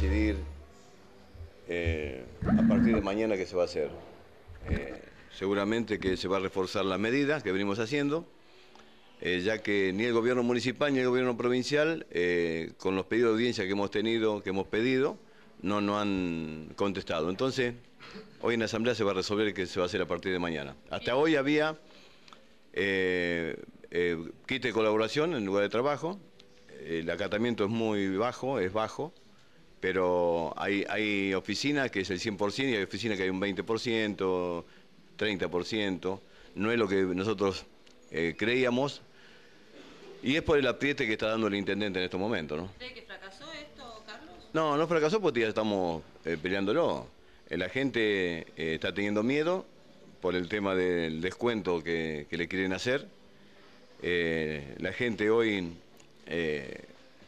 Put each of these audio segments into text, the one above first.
decidir eh, a partir de mañana qué se va a hacer. Eh, seguramente que se va a reforzar las medidas que venimos haciendo, eh, ya que ni el gobierno municipal ni el gobierno provincial, con los pedidos de audiencia que hemos tenido, que hemos pedido, no nos han contestado. Entonces, hoy en la asamblea se va a resolver qué se va a hacer a partir de mañana. Hasta hoy había quite colaboración en lugar de trabajo, el acatamiento es muy bajo, es bajo pero hay, hay oficinas que es el 100% y hay oficinas que hay un 20%, 30%, no es lo que nosotros eh, creíamos, y es por el apriete que está dando el intendente en estos momentos. ¿no? ¿Cree que fracasó esto, Carlos? No, no fracasó porque ya estamos eh, peleándolo. Eh, la gente está teniendo miedo por el tema del descuento que, le quieren hacer. la gente hoy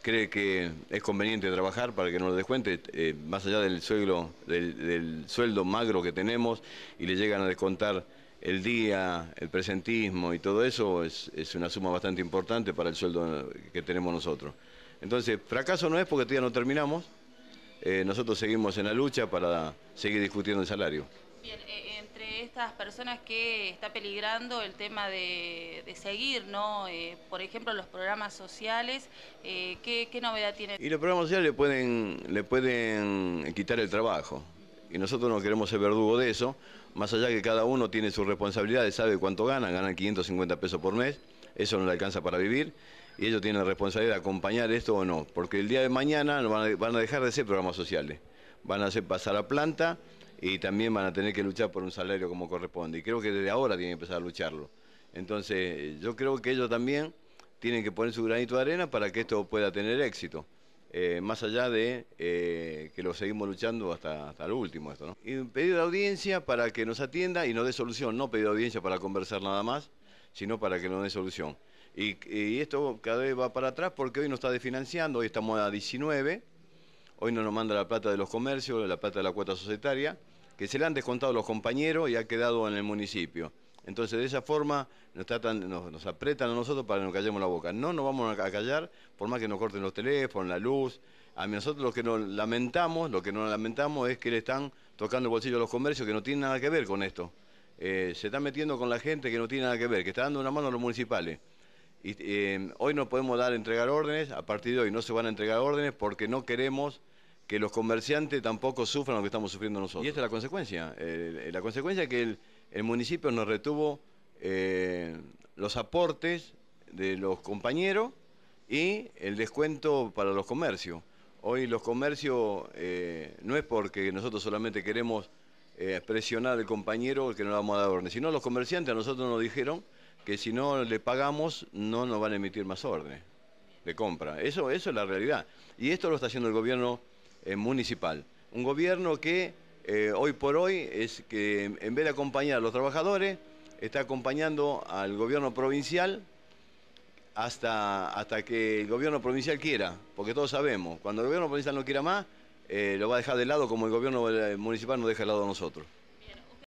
cree que es conveniente trabajar para que no lo descuente, eh, más allá del sueldo, del, sueldo magro que tenemos y le llegan a descontar el día, el presentismo y todo eso, es, una suma bastante importante para el sueldo que tenemos nosotros. Entonces, fracaso no es porque todavía no terminamos, eh, nosotros seguimos en la lucha para seguir discutiendo el salario. Bien, eh, personas que está peligrando el tema de, seguir, ¿no? Eh, por ejemplo, los programas sociales, eh, ¿qué, novedad tiene Y los programas sociales le pueden, le pueden quitar el trabajo. Y nosotros no queremos ser verdugo de eso, más allá que cada uno tiene sus responsabilidades, sabe cuánto ganan, ganan 550 pesos por mes, eso no le alcanza para vivir, y ellos tienen la responsabilidad de acompañar esto o no, porque el día de mañana van a dejar de ser programas sociales, van a hacer pasar a planta, y también van a tener que luchar por un salario como corresponde. Y creo que desde ahora tienen que empezar a lucharlo. Entonces, yo creo que ellos también tienen que poner su granito de arena para que esto pueda tener éxito. Eh, más allá de eh, que lo seguimos luchando hasta, hasta el último esto. ¿no? Y un pedido de audiencia para que nos atienda y nos dé solución, no pedido de audiencia para conversar nada más, sino para que nos dé solución. Y, esto cada vez va para atrás porque hoy nos está desfinanciando, hoy estamos a 19, hoy no nos manda la plata de los comercios, la plata de la cuota societaria que se le han descontado los compañeros y ha quedado en el municipio. Entonces, de esa forma, nos, tratan, a nosotros para que nos callemos la boca. No nos vamos a callar, por más que nos corten los teléfonos, la luz. A nosotros lo que nos lamentamos, lo que nos lamentamos es que le están tocando el bolsillo a los comercios que no tienen nada que ver con esto. Eh, se están metiendo con la gente que no tiene nada que ver, que está dando una mano a los municipales. Y, eh, hoy no podemos dar entregar órdenes, a partir de hoy no se van a entregar órdenes porque no queremos que los comerciantes tampoco sufran lo que estamos sufriendo nosotros. Y esta es la consecuencia. Eh, eh, la consecuencia es que el, municipio nos retuvo eh, los aportes de los compañeros y el descuento para los comercios. Hoy los comercios no es porque nosotros solamente queremos presionar al compañero el que no le vamos a dar orden, sino los comerciantes a nosotros nos dijeron que si no le pagamos no nos van a emitir más orden de compra. Eso, eso es la realidad. Y esto lo está haciendo el gobierno eh, municipal. Un gobierno que eh, hoy por hoy es que en vez de acompañar a los trabajadores, está acompañando al gobierno provincial hasta, hasta que el gobierno provincial quiera, porque todos sabemos, cuando el gobierno provincial no quiera más, eh, lo va a dejar de lado como el gobierno municipal nos deja de lado a nosotros.